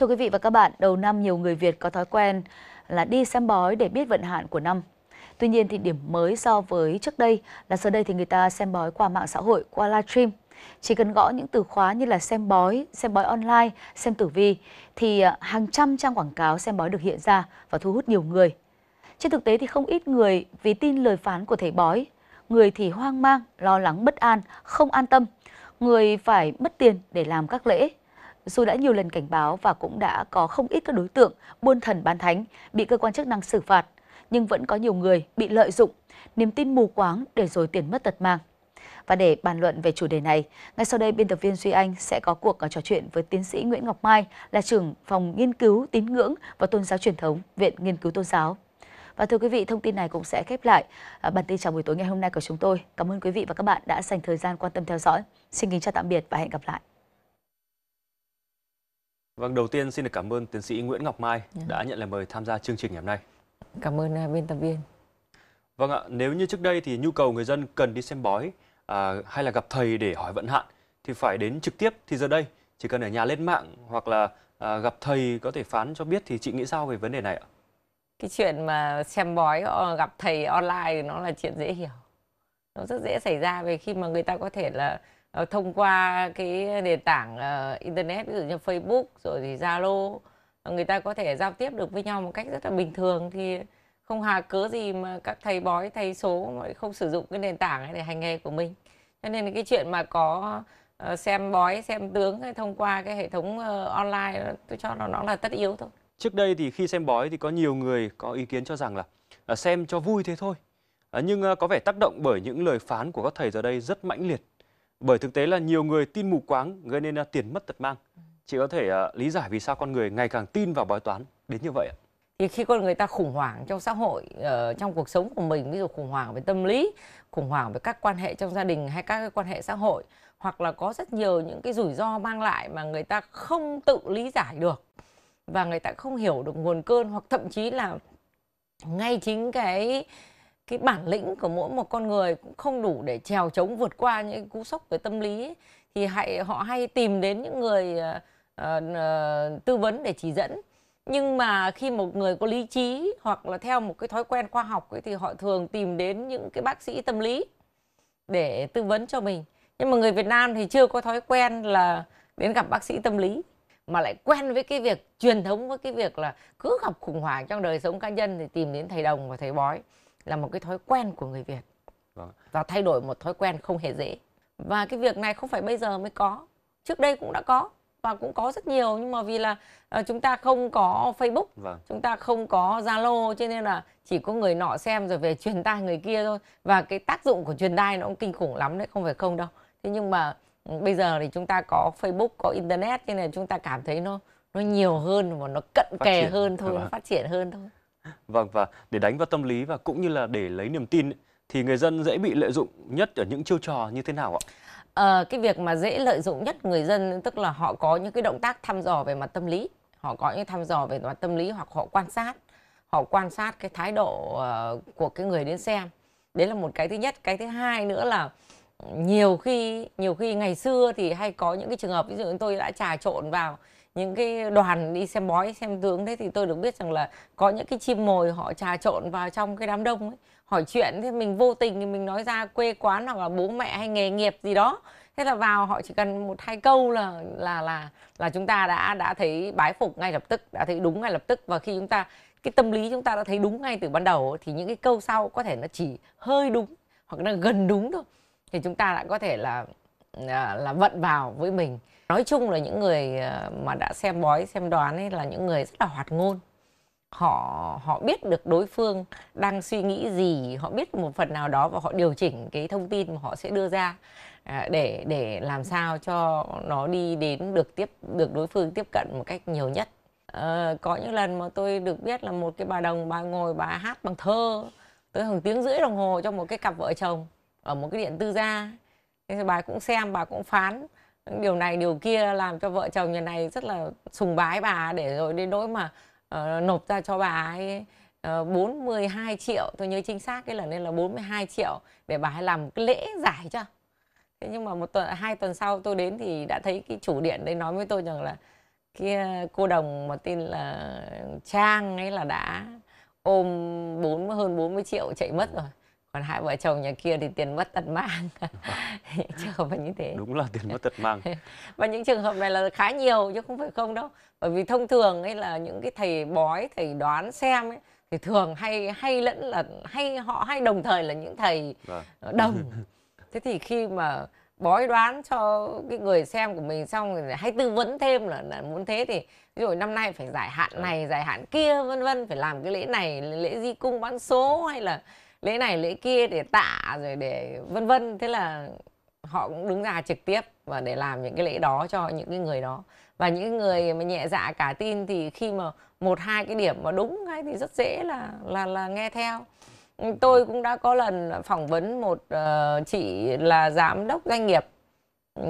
Thưa quý vị và các bạn, đầu năm nhiều người Việt có thói quen là đi xem bói để biết vận hạn của năm. Tuy nhiên thì điểm mới so với trước đây là giờ đây thì người ta xem bói qua mạng xã hội, qua livestream. Chỉ cần gõ những từ khóa như là xem bói, xem bói online, xem tử vi thì à, hàng trăm trang quảng cáo xem bói được hiện ra và thu hút nhiều người. Trên thực tế thì không ít người vì tin lời phán của thầy bói, người thì hoang mang, lo lắng bất an, không an tâm, người phải mất tiền để làm các lễ, dù đã nhiều lần cảnh báo và cũng đã có không ít các đối tượng buôn thần bán thánh bị cơ quan chức năng xử phạt, nhưng vẫn có nhiều người bị lợi dụng, niềm tin mù quáng để rồi tiền mất tật mang. Và để bàn luận về chủ đề này, ngay sau đây biên tập viên Duy Anh sẽ có cuộc trò chuyện với tiến sĩ Nguyễn Ngọc Mai là trưởng phòng nghiên cứu tín ngưỡng và tôn giáo truyền thống, Viện Nghiên cứu Tôn giáo. Và thưa quý vị, thông tin này cũng sẽ khép lại à, bản tin chào buổi tối ngày hôm nay của chúng tôi. Cảm ơn quý vị và các bạn đã dành thời gian quan tâm theo dõi. Xin kính chào tạm biệt và hẹn gặp lại. Vâng, đầu tiên xin được cảm ơn tiến sĩ Nguyễn Ngọc Mai dạ. đã nhận lời mời tham gia chương trình ngày hôm nay. Cảm ơn à, biên tập viên. Vâng ạ, nếu như trước đây thì nhu cầu người dân cần đi xem bói à, hay là gặp thầy để hỏi vận hạn thì phải đến trực tiếp thì giờ đây chỉ cần ở nhà lên mạng hoặc là à, gặp thầy có thể phán cho biết thì chị nghĩ sao về vấn đề này ạ? Cái chuyện mà xem bói ờ, gặp thầy online nó là chuyện dễ hiểu. Nó rất dễ xảy ra về khi mà người ta có thể là Ờ, thông qua cái nền tảng uh, internet ví dụ như Facebook rồi thì Zalo ờ, người ta có thể giao tiếp được với nhau một cách rất là bình thường thì không hà cớ gì mà các thầy bói thầy số mà không sử dụng cái nền tảng để hành nghề của mình cho nên cái chuyện mà có uh, xem bói xem tướng hay thông qua cái hệ thống uh, online tôi cho nó nó là tất yếu thôi trước đây thì khi xem bói thì có nhiều người có ý kiến cho rằng là uh, xem cho vui thế thôi nhưng có vẻ tác động bởi những lời phán của các thầy giờ đây rất mãnh liệt bởi thực tế là nhiều người tin mù quáng gây nên à, tiền mất tật mang. Ừ. Chị có thể à, lý giải vì sao con người ngày càng tin vào bói toán đến như vậy ạ? Thì khi con người ta khủng hoảng trong xã hội, ờ, trong cuộc sống của mình, ví dụ khủng hoảng về tâm lý, khủng hoảng về các quan hệ trong gia đình hay các quan hệ xã hội, hoặc là có rất nhiều những cái rủi ro mang lại mà người ta không tự lý giải được và người ta không hiểu được nguồn cơn hoặc thậm chí là ngay chính cái cái bản lĩnh của mỗi một con người cũng không đủ để trèo chống vượt qua những cú sốc về tâm lý ấy. thì hãy họ hay tìm đến những người uh, uh, tư vấn để chỉ dẫn nhưng mà khi một người có lý trí hoặc là theo một cái thói quen khoa học ấy, thì họ thường tìm đến những cái bác sĩ tâm lý để tư vấn cho mình nhưng mà người Việt Nam thì chưa có thói quen là đến gặp bác sĩ tâm lý mà lại quen với cái việc truyền thống với cái việc là cứ gặp khủng hoảng trong đời sống cá nhân thì tìm đến thầy đồng và thầy bói là một cái thói quen của người Việt vâng. và thay đổi một thói quen không hề dễ và cái việc này không phải bây giờ mới có trước đây cũng đã có và cũng có rất nhiều nhưng mà vì là uh, chúng ta không có Facebook, vâng. chúng ta không có Zalo cho nên là chỉ có người nọ xem rồi về truyền tai người kia thôi và cái tác dụng của truyền tai nó cũng kinh khủng lắm đấy không phải không đâu. Thế nhưng mà ừ, bây giờ thì chúng ta có Facebook, có internet cho nên là chúng ta cảm thấy nó nó nhiều hơn và nó cận phát kề triển. hơn thôi, vâng. nó phát triển hơn thôi. Vâng và để đánh vào tâm lý và cũng như là để lấy niềm tin thì người dân dễ bị lợi dụng nhất ở những chiêu trò như thế nào ạ? Ờ, cái việc mà dễ lợi dụng nhất người dân tức là họ có những cái động tác thăm dò về mặt tâm lý, họ có những thăm dò về mặt tâm lý hoặc họ quan sát, họ quan sát cái thái độ uh, của cái người đến xem. Đấy là một cái thứ nhất, cái thứ hai nữa là nhiều khi nhiều khi ngày xưa thì hay có những cái trường hợp ví dụ tôi đã trà trộn vào những cái đoàn đi xem bói xem tướng thế thì tôi được biết rằng là có những cái chim mồi họ trà trộn vào trong cái đám đông ấy hỏi chuyện thế mình vô tình thì mình nói ra quê quán hoặc là bố mẹ hay nghề nghiệp gì đó thế là vào họ chỉ cần một hai câu là là là là chúng ta đã đã thấy bái phục ngay lập tức đã thấy đúng ngay lập tức và khi chúng ta cái tâm lý chúng ta đã thấy đúng ngay từ ban đầu thì những cái câu sau có thể nó chỉ hơi đúng hoặc là gần đúng thôi thì chúng ta lại có thể là À, là vận vào với mình nói chung là những người à, mà đã xem bói xem đoán ấy là những người rất là hoạt ngôn họ họ biết được đối phương đang suy nghĩ gì họ biết một phần nào đó và họ điều chỉnh cái thông tin mà họ sẽ đưa ra à, để để làm sao cho nó đi đến được tiếp được đối phương tiếp cận một cách nhiều nhất à, có những lần mà tôi được biết là một cái bà đồng bà ngồi bà hát bằng thơ tới hàng tiếng rưỡi đồng hồ trong một cái cặp vợ chồng ở một cái điện tư gia thì bà cũng xem bà cũng phán điều này điều kia làm cho vợ chồng nhà này rất là sùng bái bà để rồi đến nỗi mà uh, nộp ra cho bà ấy uh, ờ, 42 triệu tôi nhớ chính xác cái lần nên là 42 triệu để bà ấy làm cái lễ giải cho thế nhưng mà một tuần hai tuần sau tôi đến thì đã thấy cái chủ điện đấy nói với tôi rằng là kia cô đồng mà tin là Trang ấy là đã ôm bốn hơn 40 triệu chạy mất rồi còn hai vợ chồng nhà kia thì tiền mất tật mang trường hợp như thế đúng là tiền mất tật mang và những trường hợp này là khá nhiều chứ không phải không đâu bởi vì thông thường ấy là những cái thầy bói thầy đoán xem ấy, thì thường hay hay lẫn là hay họ hay đồng thời là những thầy à. đồng thế thì khi mà bói đoán cho cái người xem của mình xong rồi hay tư vấn thêm là, là muốn thế thì ví dụ năm nay phải giải hạn vâng. này giải hạn kia vân vân phải làm cái lễ này lễ di cung bán số hay là lễ này lễ kia để tạ rồi để vân vân thế là họ cũng đứng ra trực tiếp và để làm những cái lễ đó cho những cái người đó và những người mà nhẹ dạ cả tin thì khi mà một hai cái điểm mà đúng ngay thì rất dễ là là là nghe theo tôi cũng đã có lần phỏng vấn một uh, chị là giám đốc doanh nghiệp uh,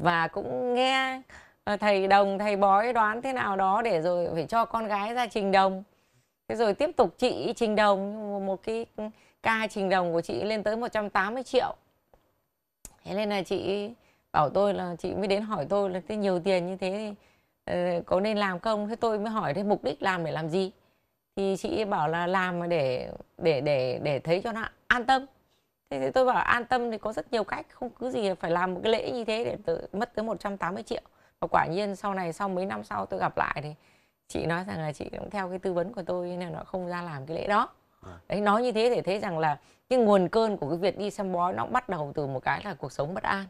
và cũng nghe ờ, thầy đồng thầy bói đoán thế nào đó để rồi phải cho con gái ra trình đồng thế rồi tiếp tục chị trình đồng một cái ca trình đồng của chị lên tới 180 triệu thế nên là chị bảo tôi là chị mới đến hỏi tôi là thế nhiều tiền như thế thì ờ, có nên làm không thế tôi mới hỏi thế mục đích làm để làm gì thì chị bảo là làm để để để để thấy cho nó an tâm thế thì tôi bảo an tâm thì có rất nhiều cách không cứ gì phải làm một cái lễ như thế để tự mất tới 180 triệu và quả nhiên sau này sau mấy năm sau tôi gặp lại thì chị nói rằng là chị cũng theo cái tư vấn của tôi nên là nó không ra làm cái lễ đó à. đấy nói như thế để thấy rằng là cái nguồn cơn của cái việc đi xem bói nó bắt đầu từ một cái là cuộc sống bất an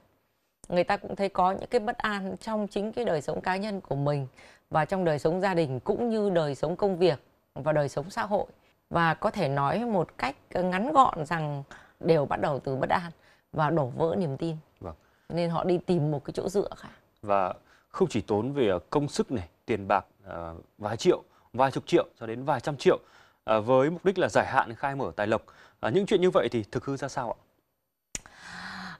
người ta cũng thấy có những cái bất an trong chính cái đời sống cá nhân của mình và trong đời sống gia đình cũng như đời sống công việc và đời sống xã hội và có thể nói một cách ờ, ngắn gọn rằng đều bắt đầu từ bất an và đổ vỡ niềm tin vâng. nên họ đi tìm một cái chỗ dựa khác và không chỉ tốn về ờ, công sức này, tiền bạc à, vài triệu, vài chục triệu cho đến vài trăm triệu à, với mục đích là giải hạn khai mở tài lộc. À, những chuyện như vậy thì thực hư ra sao ạ?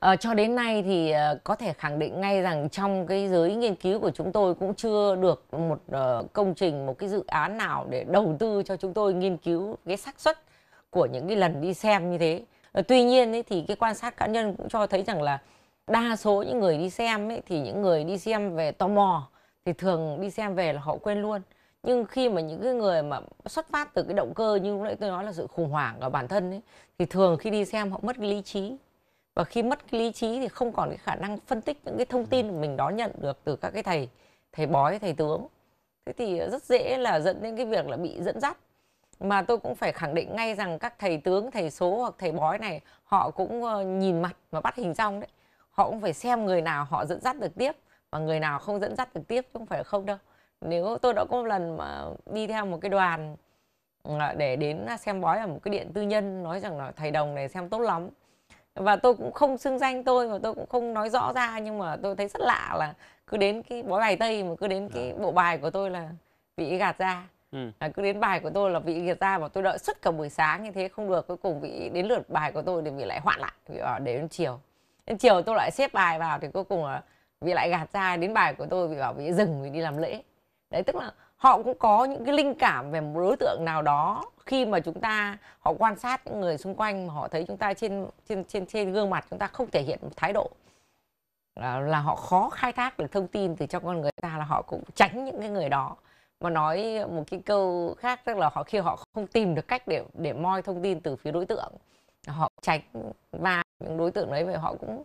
À, cho đến nay thì có thể khẳng định ngay rằng trong cái giới nghiên cứu của chúng tôi cũng chưa được một công trình một cái dự án nào để đầu tư cho chúng tôi nghiên cứu cái xác suất của những cái lần đi xem như thế. Uh, tuy nhiên ấy, thì cái quan sát cá nhân cũng cho thấy rằng là đa số những người đi xem ấy, thì những người đi xem về tò mò thì thường đi xem về là họ quên luôn nhưng khi mà những cái người mà xuất phát từ cái động cơ như lúc nãy tôi nói là sự khủng hoảng của bản thân ấy, thì thường khi đi xem họ mất cái lý trí và khi mất cái lý trí thì không còn cái khả năng phân tích những cái thông tin mình đón nhận được từ các cái thầy thầy bói thầy tướng thế thì rất dễ là dẫn đến cái việc là bị dẫn dắt mà tôi cũng phải khẳng định ngay rằng các thầy tướng thầy số hoặc thầy bói này họ cũng ờ, nhìn mặt và bắt hình rong đấy họ cũng phải xem người nào họ dẫn dắt được tiếp và người nào không dẫn dắt được tiếp chứ không phải là không đâu nếu tôi đã có một lần mà đi theo một cái đoàn ừ, à, để đến xem bói ở một cái điện tư nhân nói rằng là thầy đồng này xem tốt lắm và tôi cũng không xưng danh tôi và tôi cũng không nói rõ ra nhưng mà tôi thấy rất lạ là cứ đến cái bói bài tây mà cứ đến cái dạ. bộ bài của tôi là vị gạt ra ừ. à, cứ đến bài của tôi là vị gạt ra và tôi đợi suốt cả buổi sáng như thế không được cuối cùng vị đến lượt bài của tôi thì vị lại hoạn lại vị ở đến chiều đến chiều tôi lại xếp bài vào thì cuối cùng là vì lại gạt ra đến bài của tôi vì bảo vì dừng vì đi làm lễ đấy tức là họ cũng có những cái linh cảm về một đối tượng nào đó khi mà chúng ta họ quan sát những người xung quanh mà họ thấy chúng ta trên trên trên trên gương mặt chúng ta không thể hiện một thái độ là, là họ khó khai thác được thông tin từ trong con người ta là họ cũng tránh những cái người đó mà nói một cái câu khác tức là họ khi họ không tìm được cách để để moi thông tin từ phía đối tượng họ tránh và những đối tượng đấy về họ cũng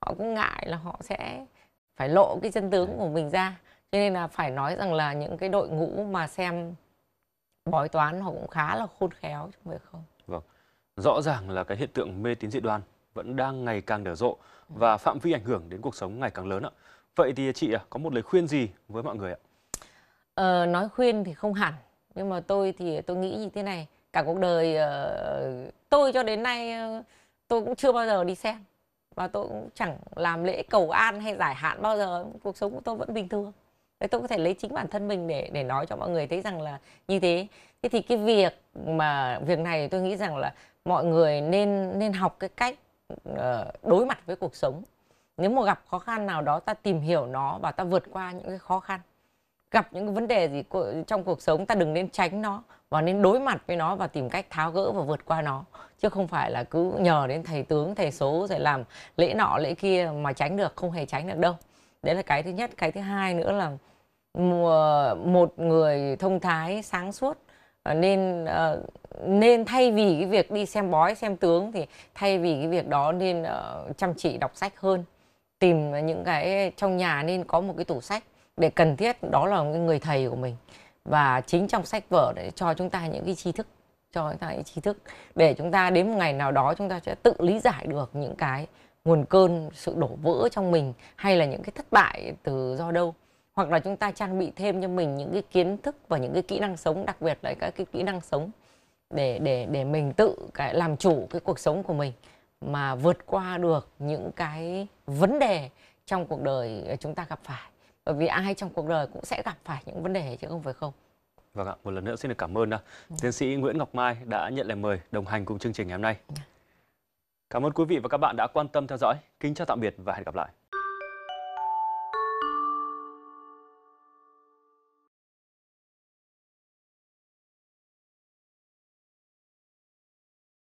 họ cũng ngại là họ sẽ phải lộ cái chân tướng dạ. của mình ra cho nên là phải nói rằng là những cái đội ngũ mà xem bói toán họ cũng khá là khôn khéo trong không vâng rõ ràng là cái hiện tượng mê tín dị đoan vẫn đang ngày càng nở rộ dạ. và phạm vi ảnh hưởng đến cuộc sống ngày càng lớn ạ vậy thì chị có một lời khuyên gì với mọi người ạ ờ, nói khuyên thì không hẳn nhưng mà tôi thì tôi nghĩ như thế này cả cuộc đời ờ, tôi cho đến nay ờ, tôi cũng chưa bao giờ đi xem và tôi cũng chẳng làm lễ cầu an hay giải hạn bao giờ cuộc sống của tôi vẫn bình thường đấy tôi có thể lấy chính bản thân mình để để nói cho mọi người thấy rằng là như thế thế thì cái việc mà việc này tôi nghĩ rằng là mọi người nên nên học cái cách ờ, đối mặt với cuộc sống nếu mà gặp khó khăn nào đó ta tìm hiểu nó và ta vượt qua những cái khó khăn gặp những cái vấn đề gì trong cuộc sống ta đừng nên tránh nó và nên đối mặt với nó và tìm cách tháo gỡ và vượt qua nó chứ không phải là cứ nhờ đến thầy tướng thầy số rồi làm lễ nọ lễ kia mà tránh được không hề tránh được đâu đấy là cái thứ nhất cái thứ hai nữa là một người thông thái sáng suốt ờ, nên ờ, nên thay vì cái việc đi xem bói xem tướng thì thay vì cái việc đó nên ờ, chăm chỉ đọc sách hơn tìm những cái trong nhà nên có một cái tủ sách để cần thiết đó là người thầy của mình và chính trong sách vở để cho chúng ta những cái tri thức cho chúng ta những tri thức để chúng ta đến một ngày nào đó chúng ta sẽ tự lý giải được những cái nguồn cơn sự đổ vỡ trong mình hay là những cái thất bại từ do đâu hoặc là chúng ta trang bị thêm cho mình những cái kiến thức và những cái kỹ năng sống đặc biệt là các cái kỹ năng sống để để để mình tự cái làm chủ cái cuộc sống của mình mà vượt qua được những cái vấn đề trong cuộc đời chúng ta gặp phải bởi vì ai trong cuộc đời cũng sẽ gặp phải những vấn đề chứ không phải không vâng ạ một lần nữa xin được cảm ơn dạ. tiến sĩ Nguyễn Ngọc Mai đã nhận lời mời đồng hành cùng chương trình ngày hôm nay dạ. cảm ơn quý vị và các bạn đã quan tâm theo dõi kính chào tạm biệt và hẹn gặp lại